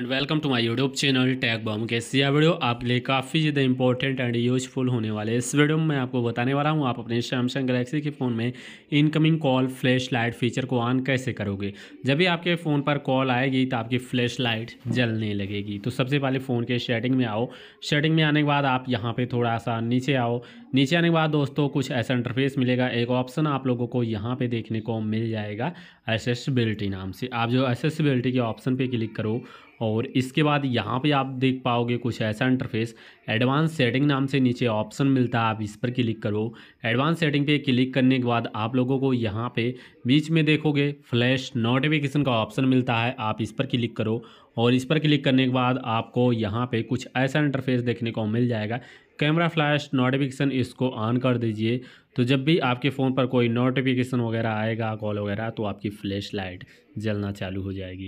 and welcome to my YouTube channel टैग बॉम कैसी है वीडियो आपके लिए काफ़ी ज़्यादा इंपॉर्टेंट एंड यूजफुल होने वाले इस वीडियो में मैं आपको बताने वाला हूँ आप अपने सैमसंग गलेक्सी के फ़ोन में incoming call flash light feature को ऑन कैसे करोगे जब भी आपके फ़ोन पर कॉल आएगी तो आपकी फ्लैश लाइट जलने लगेगी तो सबसे पहले फ़ोन के शेडिंग में आओ शेडिंग में आने के बाद आप यहाँ पर थोड़ा सा नीचे आओ नीचे आने के बाद दोस्तों कुछ ऐसा इंटरफेस मिलेगा एक ऑप्शन आप लोगों को यहाँ पर देखने को मिल जाएगा एसेसिबिलिटी नाम से आप जो एसेसिबिलिटी के ऑप्शन पे क्लिक करो और इसके बाद यहाँ पे आप देख पाओगे कुछ ऐसा इंटरफेस एडवांस सेटिंग नाम से नीचे ऑप्शन मिलता है आप इस पर क्लिक करो एडवांस सेटिंग पे क्लिक करने के बाद आप लोगों को यहाँ पे बीच में देखोगे फ्लैश नोटिफिकेशन का ऑप्शन मिलता है आप इस पर क्लिक करो और इस पर क्लिक करने के बाद आपको यहाँ पे कुछ ऐसा इंटरफेस देखने को मिल जाएगा कैमरा फ्लैश नोटिफिकेशन इसको ऑन कर दीजिए तो जब भी आपके फ़ोन पर कोई नोटिफिकेशन वगैरह आएगा कॉल वगैरह तो आपकी फ्लैश लाइट जलना चालू हो जाएगी